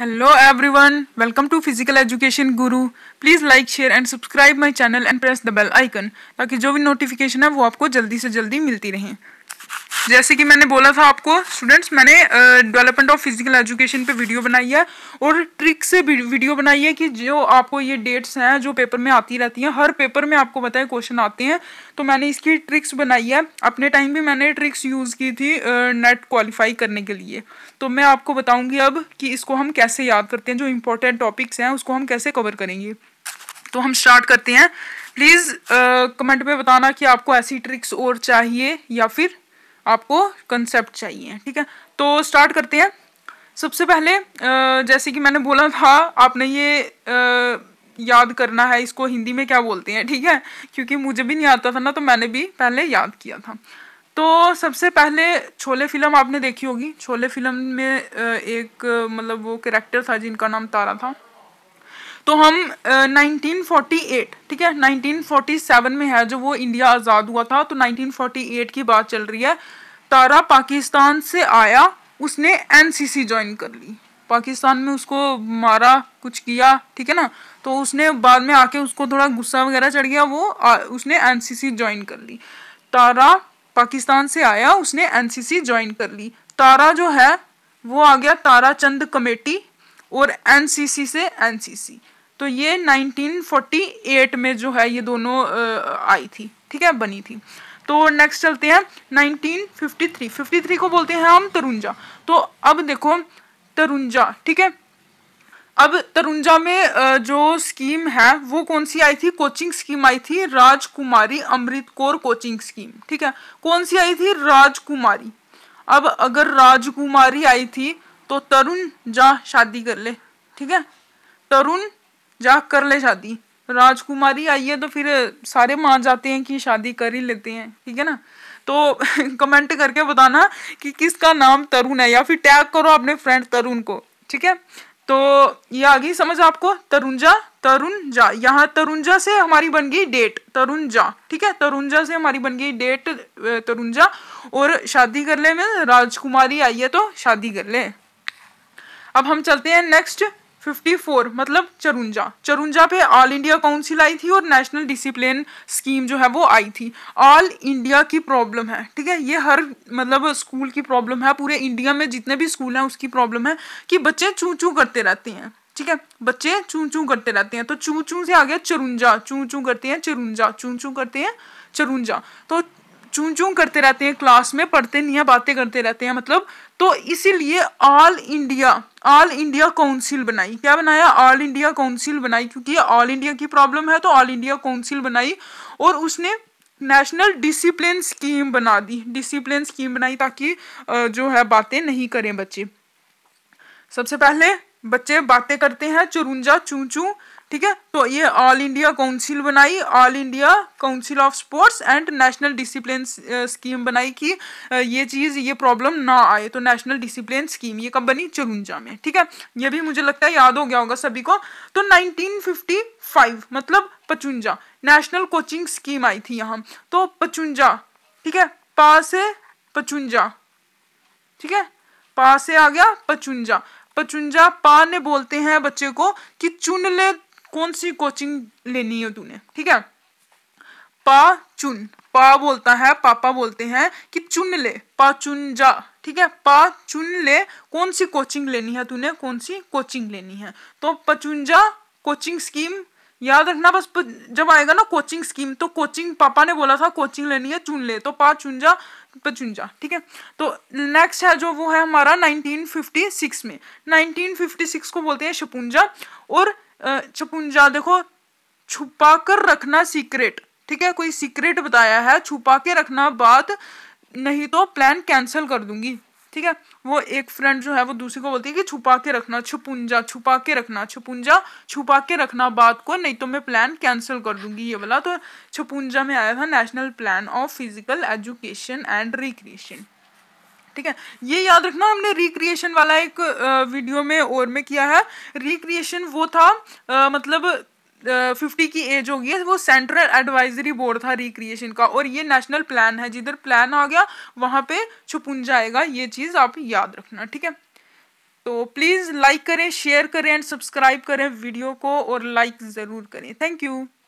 hello everyone welcome to physical education Guru please like share and subscribe my channel and press the bell icon ताकि जो भी notification है वो आपको जल्दी से जल्दी मिलती रहे जैसे कि मैंने बोला था आपको स्टूडेंट्स मैंने डेवलपमेंट ऑफ फिजिकल एजुकेशन पे वीडियो बनाई है और ट्रिक से वीडियो बनाई है कि जो आपको ये डेट्स हैं जो पेपर में आती रहती हैं हर पेपर में आपको पता है क्वेश्चन आते हैं तो मैंने इसकी ट्रिक्स बनाई है अपने टाइम भी मैंने ट्रिक्स यूज़ की थी नेट क्वालिफाई करने के लिए तो मैं आपको बताऊँगी अब कि इसको हम कैसे याद करते हैं जो इम्पोर्टेंट टॉपिक्स हैं उसको हम कैसे कवर करेंगे तो हम स्टार्ट करते हैं प्लीज़ कमेंट में बताना कि आपको ऐसी ट्रिक्स और चाहिए या फिर आपको कंसेप्ट चाहिए ठीक है तो स्टार्ट करते हैं सबसे पहले जैसे कि मैंने बोला था आपने ये याद करना है इसको हिंदी में क्या बोलते हैं ठीक है क्योंकि मुझे भी नहीं आता था ना तो मैंने भी पहले याद किया था तो सबसे पहले छोले फिल्म आपने देखी होगी छोले फिल्म में एक मतलब वो कैरेक्टर था जिनका नाम तारा था तो हम नाइनटीन 1948 एट ठीक है नाइनटीन फोर्टी सेवन में है जो वो इंडिया आज़ाद हुआ था तो नाइनटीन फोर्टी एट की बात चल रही है तारा पाकिस्तान से आया उसने एनसीसी ज्वाइन कर ली पाकिस्तान में उसको मारा कुछ किया ठीक है ना तो उसने बाद में आके उसको थोड़ा गुस्सा वगैरह चढ़ गया वो आ, उसने एनसीसी ज्वाइन कर ली तारा पाकिस्तान से आया उसने एनसीसी ज्वाइन कर ली तारा जो है वो आ गया तारा चंद कमेटी और एनसीसी से एनसीसी तो ये 1948 में जो है ये दोनों आई थी ठीक है बनी थी तो नेक्स्ट चलते हैं 1953 53 को बोलते हैं हम तरुंजा तो अब देखो तरुंजा ठीक है अब तरुंजा में जो स्कीम है वो कौन सी आई थी कोचिंग स्कीम आई थी राजकुमारी अमृत कौर कोचिंग स्कीम ठीक है कौन सी आई थी राजकुमारी अब अगर राजकुमारी आई थी तो तरुण जा शादी कर ले ठीक है तरुण जा कर ले शादी राजकुमारी आई है तो फिर सारे मान जाते हैं कि शादी कर ही लेते हैं ठीक है ना तो कमेंट करके बताना कि किसका नाम तरुण है या फिर टैग करो अपने फ्रेंड तरुण को ठीक है तो ये आ गई समझ आपको तरुणजा जा यहाँ तरुणजा से हमारी बन गई डेट तरुण जा ठीक है तरुणजा से हमारी बन गई डेट तरुणजा और शादी कर ले में राजकुमारी आई है तो शादी कर ले अब हम चलते हैं नेक्स्ट 54 मतलब चरुंजा चरुंजा पे ऑल इंडिया काउंसिल आई थी और नेशनल डिसिप्लिन स्कीम जो है वो आई थी ऑल इंडिया की प्रॉब्लम है ठीक है ये हर मतलब स्कूल की प्रॉब्लम है पूरे इंडिया में जितने भी स्कूल हैं उसकी प्रॉब्लम है कि बच्चे चू चू करते रहते हैं ठीक है बच्चे चू चू करते रहते हैं तो चू चू से आ गया चरुंजा चू चू करते हैं चरुंजा चू चू करते हैं चरुंजा तो चूं चूं करते रहते हैं क्लास में पढ़ते नहीं है बातें करते रहते हैं मतलब तो इसीलिए All India All India Council बनाई क्या बनाया ऑल इंडिया काउंसिल बनाई क्योंकि ऑल इंडिया की प्रॉब्लम है तो ऑल इंडिया काउंसिल बनाई और उसने नेशनल डिसिप्लिन स्कीम बना दी डिसिप्लिन स्कीम बनाई ताकि जो है बातें नहीं करें बच्चे सबसे पहले बच्चे बातें करते हैं चुरुंजा चूं चूं ठीक है तो ये ऑल इंडिया काउंसिल बनाई All India Council of Sports and National Discipline Scheme बनाई कि ये चीज़ ये प्रॉब्लम ना आए तो नेशनल डिसिप्लिन स्कीम ये कब बनी चरुंजा में ठीक है ये भी मुझे लगता है याद हो गया होगा सभी को तो 1955 मतलब पचुंजा नेशनल कोचिंग स्कीम आई थी यहाँ तो पचुंजा ठीक है पा से पचुंजा ठीक है पा से आ गया पचुंजा पचुंजा पा ने बोलते हैं बच्चे को कि चुन ले कौन सी कोचिंग लेनी है तूने ठीक है पा चुन पा बोलता है पापा बोलते हैं कि चुन ले पा चुन जा ठीक है पा चुन ले कौन सी कोचिंग लेनी है तूने कौन सी कोचिंग लेनी है तो पचुंजा कोचिंग स्कीम याद रखना बस जब आएगा ना कोचिंग स्कीम तो कोचिंग पापा ने बोला था कोचिंग लेनी है चुन ले तो पा चुंजा पचुंजा ठीक है तो नेक्स्ट है जो वो है हमारा 1956 में 1956 को बोलते हैं शपुंजा और छपुंजा देखो छुपा कर रखना सीक्रेट ठीक है कोई सीक्रेट बताया है छुपा के रखना बात नहीं तो प्लान कैंसिल कर दूंगी ठीक है वो एक फ्रेंड जो है वो दूसरे को बोलती है कि छुपा के रखना छुपुंजा छुपा के रखना छुपुंजा छुपा के रखना बात को नहीं तो मैं प्लान कैंसिल कर दूंगी ये वाला तो छुपुंजा में आया था National Plan of physical Education and Recreation ठीक है ये याद रखना हमने रिक्रिएशन वाला एक वीडियो में और में किया है रिक्रिएशन वो था आ, मतलब फिफ्टी की एज होगी वो सेंट्रल एडवाइजरी बोर्ड था रिक्रिएशन का और ये नेशनल प्लान है जिधर प्लान आ गया वहां पे छुपुन जाएगा ये चीज़ आप याद रखना ठीक है तो प्लीज़ लाइक करें शेयर करें एंड सब्सक्राइब करें वीडियो को और लाइक ज़रूर करें थैंक यू